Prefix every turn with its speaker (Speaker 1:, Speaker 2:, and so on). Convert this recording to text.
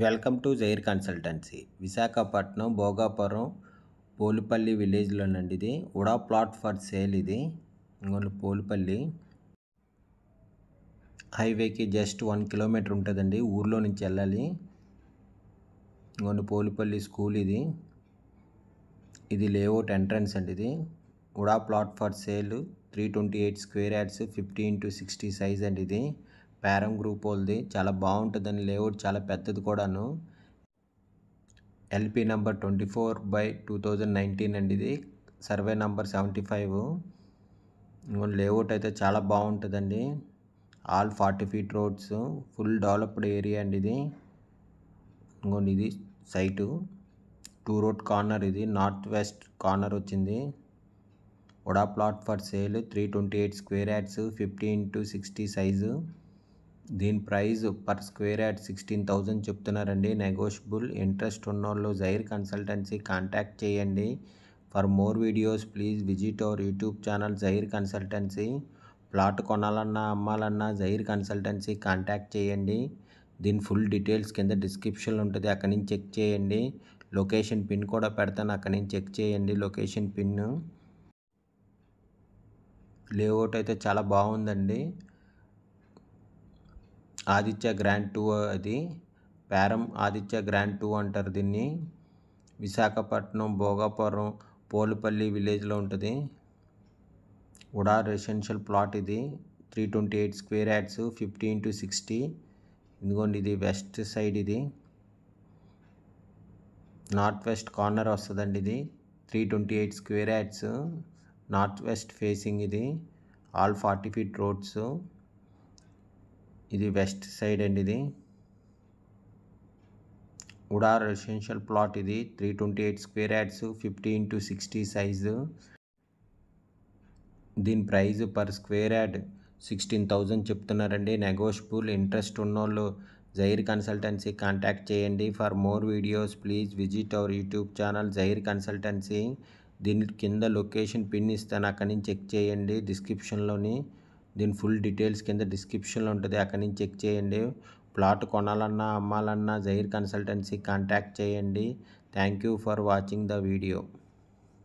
Speaker 1: welcome to Jair consultancy Visakhapatnam Bhogapuram Polipalli విలేజ్లోనండి ఇది UDA plot for sale ఇది ఇంకొకటి పోలిపల్లి హైవేకి జస్ట్ వన్ కిలోమీటర్ ఉంటుందండి ఊర్లో నుంచి వెళ్ళాలి ఇంకొకటి పోలిపల్లి స్కూల్ ఇది ఇది లేఅవుట్ ఎంట్రన్స్ అండి ఇది UDA plot for sale three twenty eight square yards fifty into sixty size అండి ఇది పేరం గ్రూప్ వాళ్ళది చాలా బాగుంటుందని లేఅవుట్ చాలా పెద్దది కూడాను LP number twenty four by two thousand nineteen అండి ఇది survey number seventy five layout అయితే చాలా బాగుంటుందండి all forty feet roads full developed area అండి ఇది ఇంకోండి ఇది సైటు టూ రోడ్ కార్నర్ ఇది నార్త్ వెస్ట్ కార్నర్ వచ్చింది VUDA plot for sale three twenty eight square yards fifty into sixty size దీని price per square yard sixteen thousand చెప్తున్నారండి negotiable interest ఉన్నోళ్ళు Jair consultancy contact చేయండి for more videos please visit our YouTube channel Jair consultancy plot కొనాలన్నా అమ్మాలన్నా Jair consultancy contact చేయండి దీని full details కింద డిస్క్రిప్షన్లో ఉంటుంది అక్కడి నుంచి చెక్ చేయండి లొకేషన్ పిన్ కూడా పెడతాను అక్కడి నుంచి చెక్ చేయండి లొకేషన్ పిన్ లేఅవుట్ అయితే చాలా బాగుందండి ఆదిత్య గ్రాండ్ టూ అది పేరం ఆదిత్య గ్రాండ్ టూ అంటారు దీన్ని విశాఖపట్నం భోగాపురం పోలుపల్లి విలేజ్లో ఉంటుంది ఉడా రెసిడెన్షియల్ ప్లాట్ ఇది three twenty eight square yards fifty into sixty ఇదిగోండి ఇది వెస్ట్ సైడ్ ఇది నార్త్ వెస్ట్ కార్నర్ వస్తుందండి ఇది three twenty eight square yards north west facing ఇది ఆల్ ఫార్టీ ఫీట్ రోడ్స్ ఇది వెస్ట్ సైడ్ అండి ఇది ఉడా రెసిడెన్షియల్ ప్లాట్ ఇది three twenty eight square yards fifty into sixty size దీని price per square yard sixteen thousand చెప్తున్నారండి negotiable interest ఉన్నోళ్ళు Jair consultancy contact చేయండి for more videos please visit our YouTube channel Jair consultancy దీని కింద location pin ఇస్తాను అక్కడి నుంచి చెక్ చేయండి డిస్క్రిప్షన్లోని దీని ఫుల్ డీటెయిల్స్ కింద డిస్క్రిప్షన్లో ఉంటుంది అక్కడి నుంచి చెక్ చేయండి ప్లాట్ కొనాలన్నా అమ్మాలన్నా జైర్ కన్సల్టెన్సీ కాంటాక్ట్ చేయండి thank you for watching the video